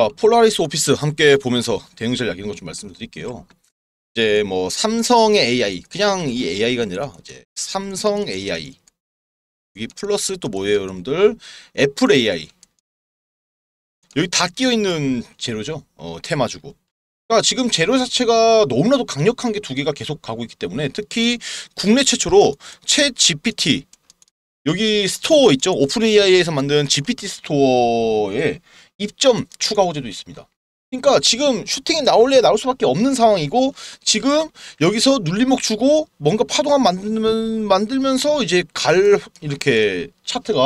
자, 폴라리스 오피스 함께 보면서 대응절 약이는 것 좀 말씀드릴게요. 을 이제 뭐 삼성의 AI, 그냥 이 AI가 아니라 이제 삼성 AI. 여 플러스 또 뭐예요, 여러분들? 애플 AI. 여기 다 끼어 있는 재료죠. 어, 테마 주고. 그니까 지금 재료 자체가 너무나도 강력한 게 두 개가 계속 가고 있기 때문에 특히 국내 최초로 채 GPT 여기 스토어 있죠? 오픈 AI에서 만든 GPT 스토어에 입점 추가 호재도 있습니다. 그러니까 지금 슈팅이 나올래 야 나올 수밖에 없는 상황이고 지금 여기서 눌림목 주고 뭔가 파동안 만들면, 만들면서 이제 갈 이렇게 차트가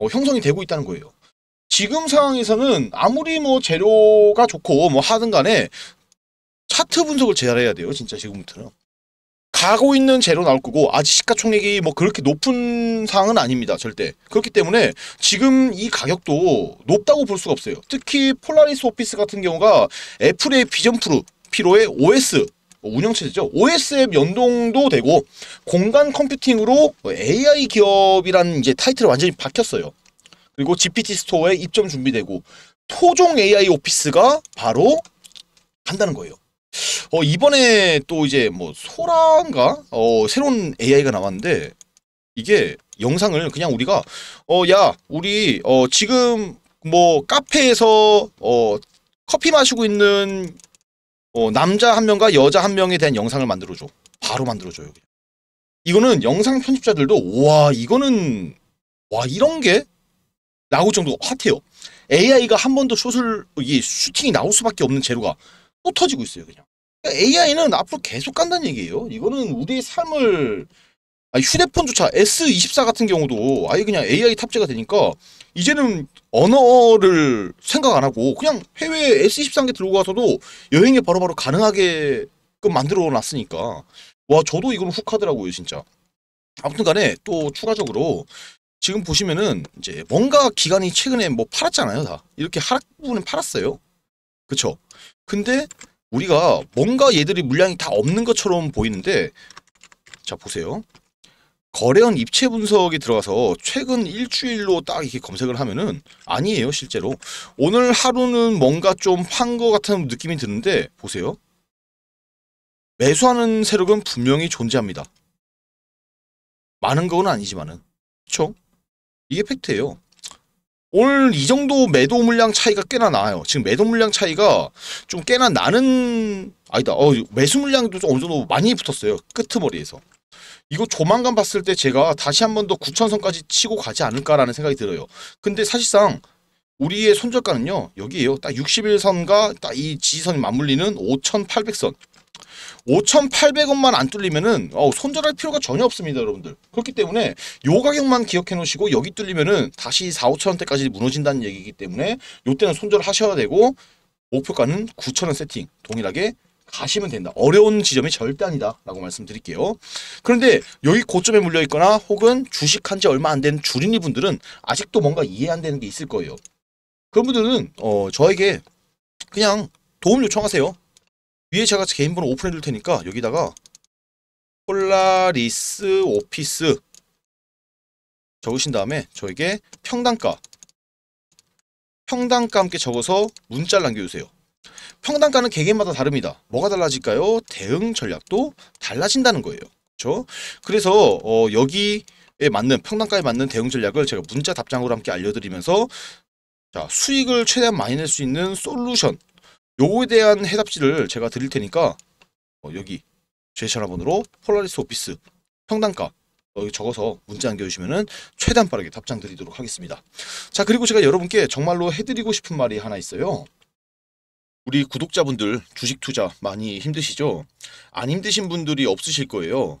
어, 형성이 되고 있다는 거예요. 지금 상황에서는 아무리 뭐 재료가 좋고 뭐 하든 간에 차트 분석을 제 잘해야 돼요. 진짜 지금부터는. 가고 있는 재료 나올 거고 아직 시가총액이 뭐 그렇게 높은 상황은 아닙니다. 절대. 그렇기 때문에 지금 이 가격도 높다고 볼 수가 없어요. 특히 폴라리스 오피스 같은 경우가 애플의 비전 프로 피로의 OS 운영체제죠. o s 앱 연동도 되고 공간 컴퓨팅으로 AI 기업이란 이제 타이틀을 완전히 박혔어요. 그리고 GPT 스토어에 입점 준비되고 토종 AI 오피스가 바로 한다는 거예요. 어, 이번에 또 이제 뭐 소라인가? 어, 새로운 AI가 나왔는데 이게 영상을 그냥 우리가 어, 야, 우리 어, 지금 뭐 카페에서 어, 커피 마시고 있는 어, 남자 한 명과 여자 한 명에 대한 영상을 만들어줘. 바로 만들어줘요. 이거는 영상 편집자들도 와 이거는 와 이런 게 나올 정도가 핫해요. AI가 한번더 숏을 이 슈팅이 나올 수밖에 없는 재료가 또 터지고 있어요 그냥 그러니까 AI는 앞으로 계속 간다는 얘기예요 이거는 우리 삶을 아니, 휴대폰조차 S24 같은 경우도 아예 그냥 AI 탑재가 되니까 이제는 언어를 생각 안 하고 그냥 해외 S23개 들고 가서도 여행에 바로바로 바로 가능하게끔 만들어 놨으니까 와 저도 이건 훅 하더라고요 진짜 아무튼 간에 또 추가적으로 지금 보시면은 이제 뭔가 기간이 최근에 뭐 팔았잖아요 다 이렇게 하락 부분은 팔았어요 그쵸? 근데 우리가 뭔가 얘들이 물량이 다 없는 것처럼 보이는데 자 보세요. 거래원 입체 분석에 들어가서 최근 일주일로 딱 이렇게 검색을 하면은 아니에요 실제로 오늘 하루는 뭔가 좀 판 것 같은 느낌이 드는데 보세요 매수하는 세력은 분명히 존재합니다 많은 건 아니지만은 그쵸? 이게 팩트예요 오늘 이 정도 매도 물량 차이가 꽤나 나요. 지금 매도 물량 차이가 좀 꽤나 나는 아니다. 어, 매수 물량도 좀 어느 정도 많이 붙었어요. 끄트머리에서. 이거 조만간 봤을 때 제가 다시 한 번 더 9천선까지 치고 가지 않을까라는 생각이 들어요. 근데 사실상 우리의 손절가는요. 여기에요. 딱 61선과 딱 이 지지선이 맞물리는 5,800선. 5,800원만 안 뚫리면은 어, 손절할 필요가 전혀 없습니다, 여러분들. 그렇기 때문에 요 가격만 기억해 놓으시고 여기 뚫리면은 다시 4, 5천 원대까지 무너진다는 얘기이기 때문에 요때는 손절하셔야 되고 목표가는 9 0 0 0원 세팅 동일하게 가시면 된다. 어려운 지점이 절대 아니다. 라고 말씀드릴게요. 그런데 여기 고점에 물려있거나 혹은 주식한 지 얼마 안 된 주린이 분들은 아직도 뭔가 이해 안 되는 게 있을 거예요. 그런 분들은 어, 저에게 그냥 도움 요청하세요. 위에 제가 개인 번호 오픈해 줄 테니까 여기다가 폴라리스 오피스 적으신 다음에 저에게 평당가 평당가 함께 적어서 문자를 남겨주세요. 평당가는 개개마다 다릅니다. 뭐가 달라질까요? 대응 전략도 달라진다는 거예요. 그렇죠? 그래서 어, 여기에 맞는 평당가에 맞는 대응 전략을 제가 문자 답장으로 함께 알려드리면서 자 수익을 최대한 많이 낼 수 있는 솔루션 요거에 대한 해답지를 제가 드릴 테니까 어, 여기 제 전화번호로 폴라리스 오피스 평단가 여기 적어서 문자 남겨주시면 최대한 빠르게 답장 드리도록 하겠습니다. 자 그리고 제가 여러분께 정말로 해드리고 싶은 말이 하나 있어요. 우리 구독자분들 주식 투자 많이 힘드시죠? 안 힘드신 분들이 없으실 거예요.